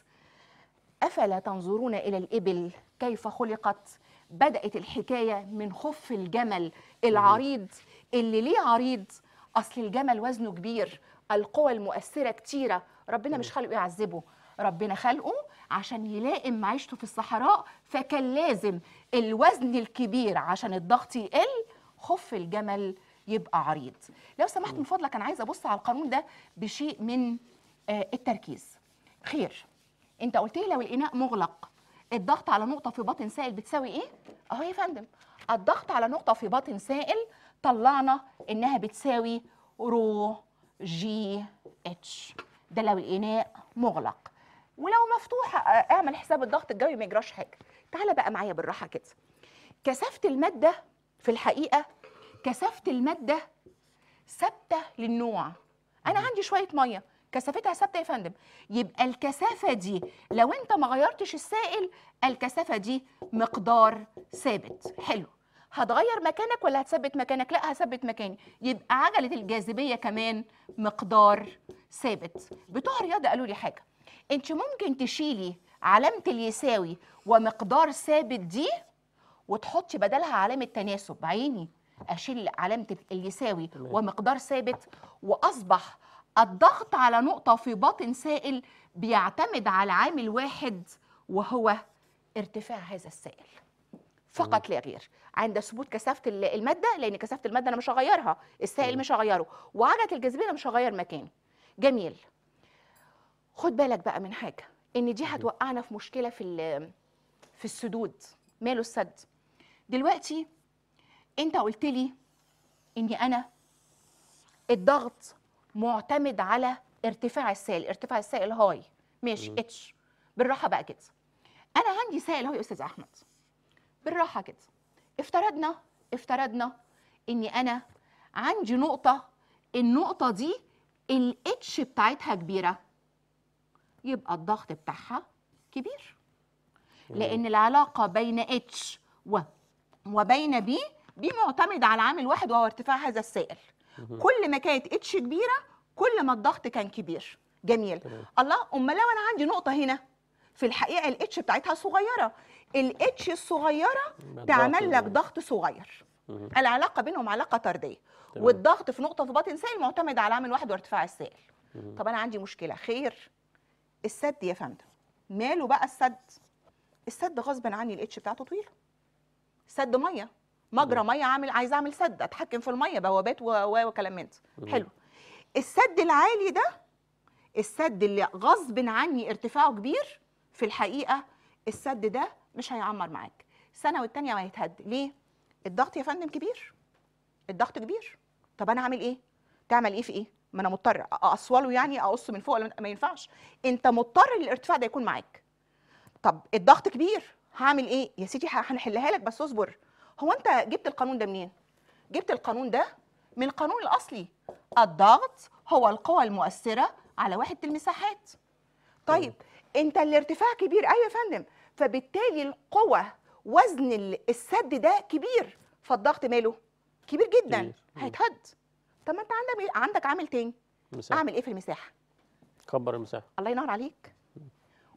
أفلا تنظرون إلى الإبل كيف خلقت بدأت الحكاية من خف الجمل العريض اللي ليه عريض أصل الجمل وزنه كبير القوى المؤثرة كتيرة ربنا مش خلقه يعذبه ربنا خلقه عشان يلائم معيشته في الصحراء فكان لازم الوزن الكبير عشان الضغط يقل خف الجمل يبقى عريض لو سمحت من فضلك انا عايزه ابص على القانون ده بشيء من آه، التركيز خير انت قلت لي لو الاناء مغلق الضغط على نقطه في باطن سائل بتساوي ايه اهو يا فندم الضغط على نقطه في باطن سائل طلعنا انها بتساوي رو جي اتش ده لو الاناء مغلق ولو مفتوحه اعمل حساب الضغط الجوي ما يجراش حاجه تعالى بقى معايا بالراحه كده كثافه الماده في الحقيقه كثافه الماده ثابته للنوع انا عندي شويه ميه كثافتها ثابته يا فندم يبقى الكثافه دي لو انت ما غيرتش السائل الكثافه دي مقدار ثابت حلو هتغير مكانك ولا هتثبت مكانك لا هثبت مكاني يبقى عجله الجاذبيه كمان مقدار ثابت بتوع الرياضه قالوا لي حاجه انت ممكن تشيلي علامه اليساوي ومقدار ثابت دي وتحطي بدلها علامه تناسب عيني اشيل علامه اليساوي ومقدار ثابت واصبح الضغط على نقطه في باطن سائل بيعتمد على عامل واحد وهو ارتفاع هذا السائل فقط لا غير عند ثبوت كثافه الماده لان كثافه الماده انا مش هغيرها السائل مش هغيره وعجله الجاذبيه انا مش هغير مكانه جميل خد بالك بقى من حاجه ان دي هتوقعنا في مشكله في في السدود ماله السد دلوقتي انت قلت لي اني انا الضغط معتمد على ارتفاع السائل ارتفاع السائل هاي ماشي اتش بالراحه بقى كده انا عندي سائل هاي يا استاذ احمد بالراحه كده افترضنا افترضنا اني انا عندي نقطه النقطه دي الاتش بتاعتها كبيره يبقى الضغط بتاعها كبير لان العلاقه بين اتش و وبين بي بي معتمد على عامل واحد وهو ارتفاع هذا السائل كل ما كانت اتش كبيره كل ما الضغط كان كبير جميل الله امال لو انا عندي نقطه هنا في الحقيقه الاتش بتاعتها صغيره الاتش الصغيره تعمل لك ضغط صغير العلاقه بينهم علاقه طرديه والضغط في نقطه في باطن سائل معتمد على عامل واحد وارتفاع السائل طب انا عندي مشكله خير السد يا فندم ماله بقى السد السد غصب عني الاتش بتاعته طويله سد ميه مجرى ميه عامل عايز اعمل سد اتحكم في الميه بوابات وكلام من ده حلو السد العالي ده السد اللي غصب عني ارتفاعه كبير في الحقيقه السد ده مش هيعمر معاك سنه والتانيه يتهد ليه الضغط يا فندم كبير الضغط كبير طب انا اعمل ايه تعمل ايه في ايه ما انا مضطر اصوله يعني اقصه من فوق ما ينفعش انت مضطر للارتفاع ده يكون معاك طب الضغط كبير هعمل ايه يا سيدي هنحلها لك بس اصبر هو انت جبت القانون ده منين جبت القانون ده من القانون الاصلي الضغط هو القوى المؤثره على واحد المساحات طيب انت الارتفاع كبير ايوه يا فندم فبالتالي القوة وزن السد ده كبير فالضغط ماله كبير جدا هيتهد طب ما انت عندك ايه؟ عندك عامل تاني مساحة. اعمل ايه في المساحه كبر المساحه الله ينور عليك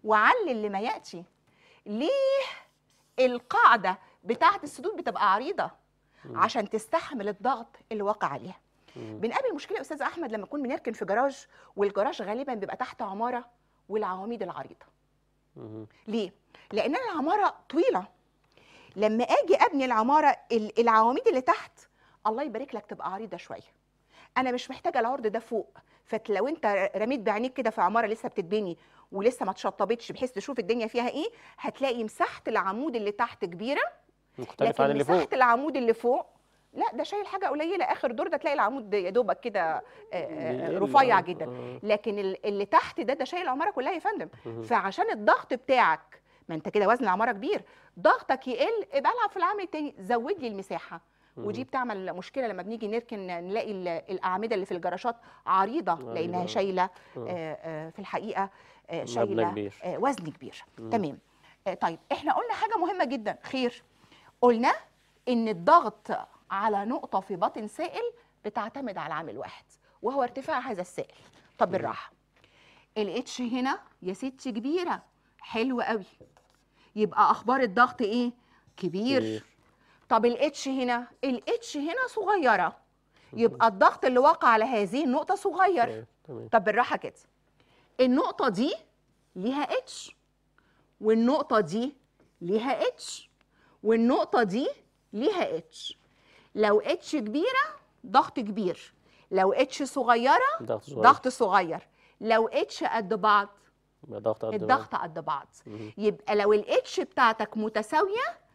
وعلل ما ياتي ليه القاعده بتاعه السدود بتبقى عريضه مم. عشان تستحمل الضغط اللي واقع عليها بنقابل مشكله استاذ احمد لما نكون بنركن في جراج والجراج غالبا بيبقى تحت عماره والعواميد العريضه مم. ليه لان انا العماره طويله لما اجي ابني العماره العواميد اللي تحت الله يبارك لك تبقى عريضه شويه انا مش محتاجه العرض ده فوق فلو انت رميت بعينيك كده في عماره لسه بتتبني ولسه ما اتشطبتش بحيث تشوف الدنيا فيها ايه هتلاقي مساحه العمود اللي تحت كبيره مختلفه عن اللي فوق مساحه العمود اللي فوق لا ده شايل حاجه قليله اخر دور ده تلاقي العمود يا دوبك كده آه، آه، رفيع آه. جدا لكن اللي تحت ده ده شايل العماره كلها يا فندم فعشان الضغط بتاعك ما انت كده وزن العماره كبير ضغطك يقل ابقى العب في العامل التاني زود لي المساحه ودي بتعمل مشكله لما بنيجي نركن نلاقي الاعمده اللي في الجراشات عريضه لانها شايله آه، آه، في الحقيقه آه، شايله وزن كبير تمام طيب احنا قلنا حاجه مهمه جدا خير قلنا ان الضغط على نقطه في بطن سائل بتعتمد على عامل واحد وهو ارتفاع هذا السائل طب بالراحه الاتش هنا يا ستي كبيره حلو قوي يبقى اخبار الضغط ايه كبير, كبير. طب الاتش هنا الاتش هنا صغيره يبقى الضغط اللي وقع على هذه النقطه صغير طب بالراحه كده النقطه دي ليها اتش والنقطه دي ليها اتش والنقطه دي ليها اتش لو اتش كبيره ضغط كبير لو اتش صغيره ضغط صغير, ضغط صغير. لو اتش قد بعض الضغط قد بعض يبقى لو الاتش بتاعتك متساويه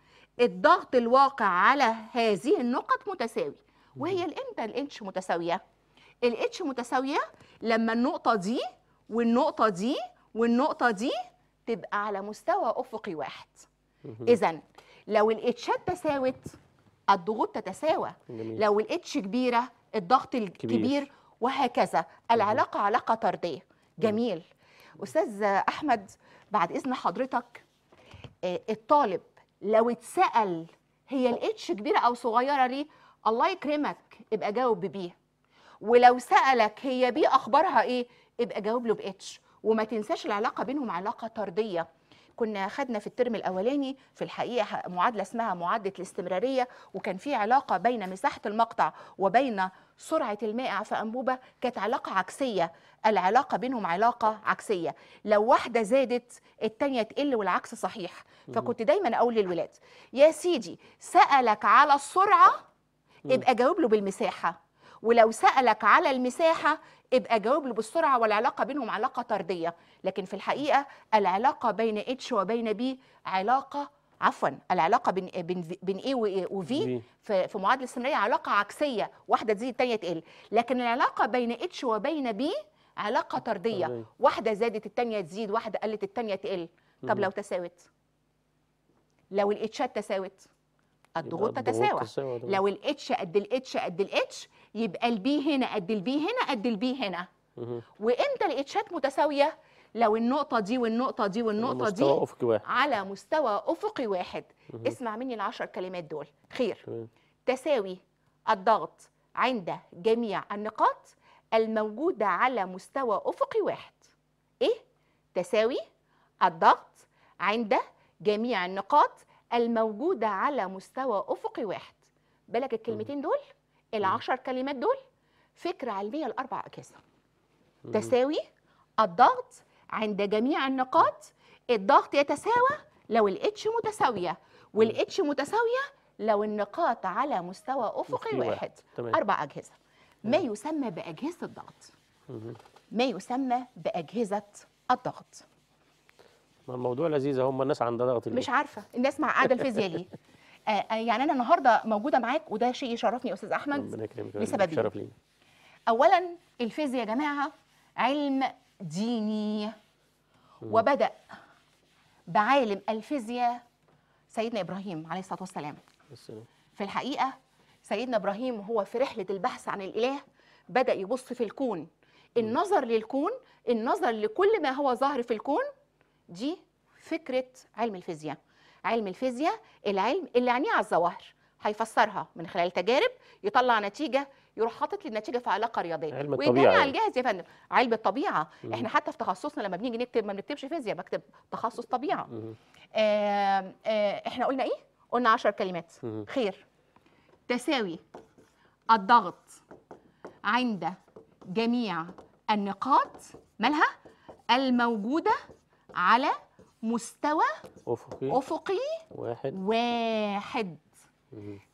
الضغط الواقع على هذه النقط متساوي وهي امتى الاتش متساويه الاتش متساويه لما النقطه دي والنقطه دي والنقطه دي تبقى على مستوى افقي واحد اذا لو الاتشات تساوت الضغوط تتساوى جميل. لو الاتش كبيره الضغط الكبير كبير. وهكذا العلاقه علاقه طرديه جميل استاذ احمد بعد اذن حضرتك آه، الطالب لو اتسال هي الاتش كبيره او صغيره ليه الله يكرمك ابقى جاوب بيه ولو سالك هي بيه اخبارها ايه ابقى جاوب له باتش وما تنساش العلاقه بينهم علاقه طرديه كنا خدنا في الترم الاولاني في الحقيقه معادله اسمها معادله الاستمراريه وكان في علاقه بين مساحه المقطع وبين سرعه المائع في انبوبه كانت علاقه عكسيه العلاقه بينهم علاقه عكسيه لو واحده زادت الثانيه تقل والعكس صحيح فكنت دايما اقول للولاد يا سيدي سالك على السرعه ابقى جاوب له بالمساحه ولو سالك على المساحه ابقى جاوب له بالسرعه والعلاقه بينهم علاقه طرديه لكن في الحقيقه العلاقه بين اتش وبين بي علاقه عفوا العلاقه بين بين بين اي وفي في معادله استمراريه علاقه عكسيه واحده تزيد الثانيه تقل لكن العلاقه بين اتش وبين بي علاقه طرديه واحده زادت الثانيه تزيد واحده قلت الثانيه تقل طب لو تساوت لو الاتشات تساوت الضغوط تتساوى لو الاتش قد الاتش قد الاتش يبقى البي هنا قد البي هنا قد البي هنا وامتى الاتشات متساويه لو النقطه دي والنقطه دي والنقطه دي على مستوى افقي واحد اسمع مني العشر كلمات دول خير تساوي الضغط عند جميع النقاط الموجوده على مستوى افقي واحد ايه تساوي الضغط عند جميع النقاط الموجوده على مستوى افقي واحد بالك الكلمتين دول العشر كلمات دول فكره علميه لاربع اجهزه تساوي الضغط عند جميع النقاط الضغط يتساوى لو الاتش متساويه والاتش متساويه لو النقاط على مستوى افقي واحد تمام. اربع اجهزه ما يسمى باجهزه الضغط ما يسمى باجهزه الضغط ما الموضوع لذيذ هم الناس عندها ضغط مش عارفه الناس مع قاعده الفيزياء ليه آه،, آه يعني انا النهارده موجوده معاك وده شيء يشرفني يا استاذ احمد لسببين اولا الفيزياء يا جماعه علم ديني وبدا بعالم الفيزياء سيدنا ابراهيم عليه الصلاه والسلام السلام. في الحقيقه سيدنا ابراهيم هو في رحله البحث عن الاله بدا يبص في الكون النظر للكون النظر لكل ما هو ظاهر في الكون دي فكرة علم الفيزياء علم الفيزياء العلم اللي عينيه على الظواهر هيفسرها من خلال تجارب يطلع نتيجه يروح حاطط لي النتيجه في علاقه رياضيه علم الطبيعه على يعني. الجاهز يا فندم علم الطبيعه مم. احنا حتى في تخصصنا لما بنيجي نكتب ما بنكتبش فيزياء بكتب تخصص طبيعه آه آه احنا قلنا ايه قلنا 10 كلمات مم. خير تساوي الضغط عند جميع النقاط مالها الموجوده على مستوى أفقي أفقي واحد واحد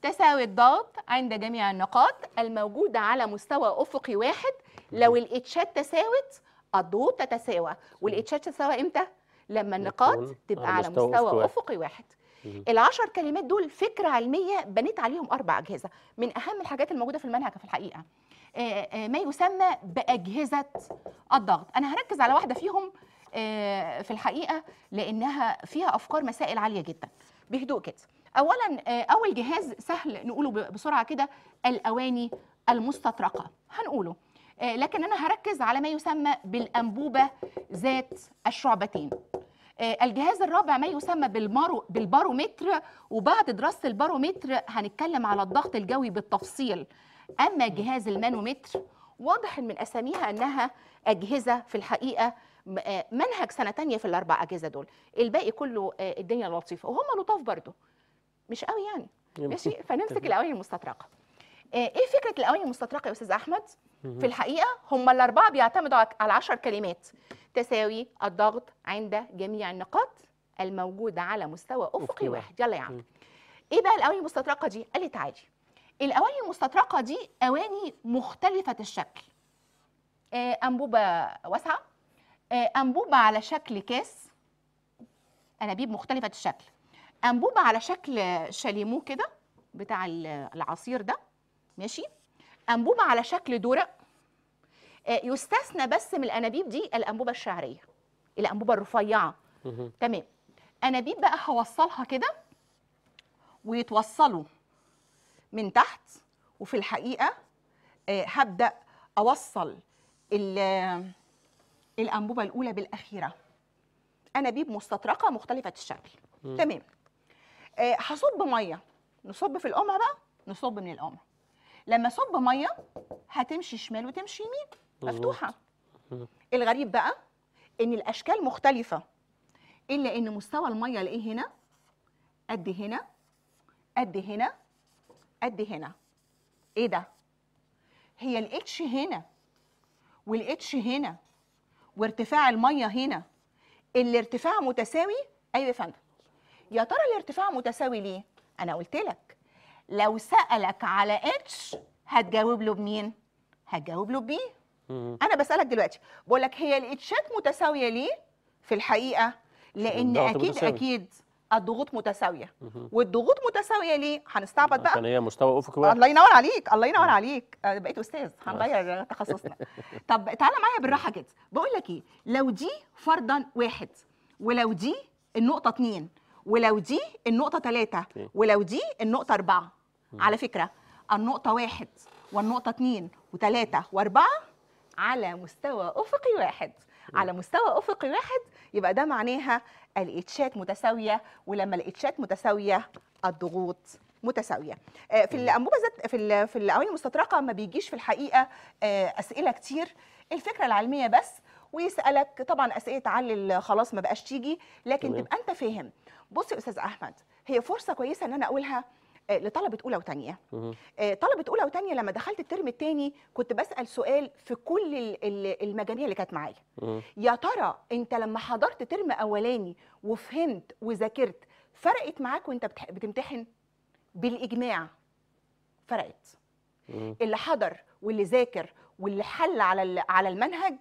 تساوي الضغط عند جميع النقاط الموجودة على مستوى أفقي واحد لو الإتشات تساوت الضغوط تتساوى والإتشات تتساوى إمتى؟ لما النقاط تبقى على مستوى, أفقي واحد, واحد. العشر كلمات دول فكرة علمية بنيت عليهم أربع أجهزة من أهم الحاجات الموجودة في المنهج في الحقيقة آه، آه، ما يسمى بأجهزة الضغط أنا هركز على واحدة فيهم آه، في الحقيقه لانها فيها افكار مسائل عاليه جدا بهدوء كده اولا آه، اول جهاز سهل نقوله بسرعه كده الاواني المستطرقه هنقوله آه، لكن انا هركز على ما يسمى بالانبوبه ذات الشعبتين الجهاز الرابع ما يسمى بالمارو بالبارومتر وبعد دراسه البارومتر هنتكلم على الضغط الجوي بالتفصيل اما جهاز المانومتر واضح من اساميها انها اجهزه في الحقيقه آه، منهج سنه تانية في الاربع اجهزه دول الباقي كله آه، الدنيا لطيفه وهم لطاف برضه مش قوي يعني ماشي فنمسك الاواني المستطرقه آه، ايه فكره الاواني المستطرقه يا استاذ احمد في الحقيقه هم الاربعه بيعتمدوا على 10 كلمات تساوي الضغط عند جميع النقاط الموجوده على مستوى افقي واحد يلا يا عم ايه بقى الاواني المستطرقه دي قال لي تعالي الاواني المستطرقه دي اواني مختلفه الشكل انبوبه واسعه آه، أنبوبة على شكل كاس أنابيب مختلفة الشكل أنبوبة على شكل شاليمو كده بتاع العصير ده ماشي أنبوبة على شكل درق آه، يستثنى بس من الأنابيب دي الأنبوبة الشعرية الأنبوبة الرفيعة تمام أنابيب بقى هوصلها كده ويتوصلوا من تحت وفي الحقيقة آه، هبدأ أوصل ال الانبوبه الاولى بالاخيره انابيب مستطرقه مختلفه الشكل م. تمام آه هصب ميه نصب في القمعه بقى نصب من القمعه لما صب ميه هتمشي شمال وتمشي يمين مفتوحه الغريب بقى ان الاشكال مختلفه الا ان مستوى الميه لايه هنا قد هنا قد هنا قد هنا ايه ده هي الاتش هنا والاتش هنا وارتفاع الميه هنا الارتفاع متساوي ايوه يا فندم يا ترى الارتفاع متساوي ليه انا قلت لك لو سالك على اتش هتجاوب له بمين هتجاوب له بي انا بسالك دلوقتي بقول لك هي الاتشات متساويه ليه في الحقيقه لان اكيد متساوي. اكيد الضغوط متساويه والضغوط متساويه ليه هنستعبط بقى عشان هي مستوى افقي واحد الله ينور عليك الله ينور عليك آه، بقيت استاذ هنغير تخصصنا طب تعالى معايا بالراحه كده بقول لك ايه لو دي فرضا واحد ولو دي النقطه اتنين ولو دي النقطه تلاته ولو دي النقطه اربعه على فكره النقطه واحد والنقطه اتنين وتلاته واربعه على مستوى افقي واحد على مستوى افقي واحد يبقى ده معناها الاتشات متساويه ولما الاتشات متساويه الضغوط متساويه آه، في الانبوبه ذات في في الاواني المستطرقه ما بيجيش في الحقيقه آه، اسئله كتير الفكره العلميه بس ويسالك طبعا اسئله تعلل خلاص ما بقاش تيجي لكن تبقى انت فاهم بص يا استاذ احمد هي فرصه كويسه ان انا اقولها آه، لطلبه اولى وثانيه آه، طلبه اولى وثانيه لما دخلت الترم الثاني كنت بسال سؤال في كل المجاميع اللي كانت معايا يا ترى انت لما حضرت ترم اولاني وفهمت وذاكرت فرقت معاك وانت بتمتحن بالاجماع فرقت اللي حضر واللي ذاكر واللي حل على على المنهج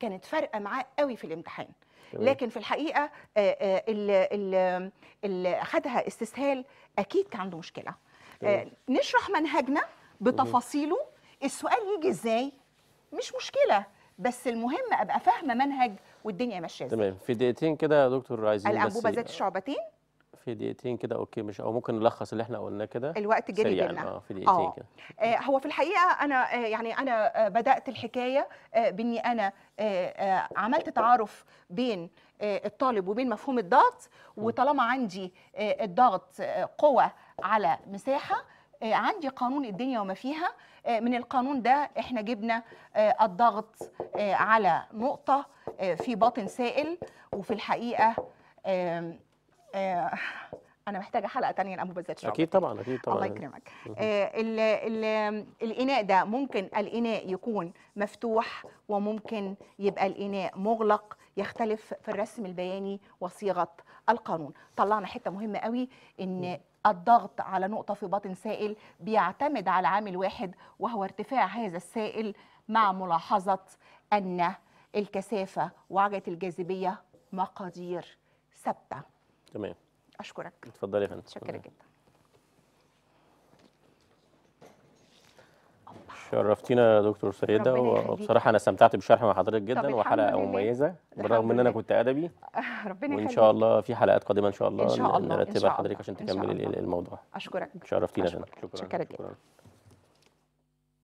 كانت فارقه معاه قوي في الامتحان لكن في الحقيقه آه، آه، اللي خدها استسهال اكيد كان عنده مشكله آه، نشرح منهجنا بتفاصيله السؤال يجي ازاي مش مشكله بس المهم ابقى فاهمه منهج والدنيا ماشيه ازاي تمام في دقيقتين كده يا دكتور عايزين الانبوبه ذات الشعبتين في دقيقتين كده اوكي مش او ممكن نلخص اللي احنا قلناه كده الوقت جري جدا اه في آه. دقيقتين كده آه هو في الحقيقه انا آه، يعني انا آه، بدات الحكايه باني انا عملت تعارف بين الطالب وبين مفهوم الضغط وطالما عندي الضغط قوه على مساحه عندي قانون الدنيا وما فيها من القانون ده احنا جبنا الضغط على نقطه في باطن سائل وفي الحقيقه آه، انا محتاجه حلقه تانية بزات شعبتي اكيد طبعا اكيد طبعا الله يكرمك آه، ال ال الاناء ده ممكن الاناء يكون مفتوح وممكن يبقى الاناء مغلق يختلف في الرسم البياني وصيغه القانون طلعنا حته مهمه قوي ان الضغط على نقطه في باطن سائل بيعتمد على عامل واحد وهو ارتفاع هذا السائل مع ملاحظه ان الكثافه وعجله الجاذبيه مقادير ثابته تمام اشكرك اتفضلي يا فندم شكرا جدا شرفتينا يا دكتور سيده وبصراحه انا استمتعت بالشرح مع حضرتك جدا وحلقه مميزه بالرغم ان انا كنت ادبي ربنا وان شاء الله في حلقات قادمه ان شاء الله, إن شاء الله. نرتبها لحضرتك عشان تكملي الموضوع اشكرك شرفتينا شكرا شكرا, جدا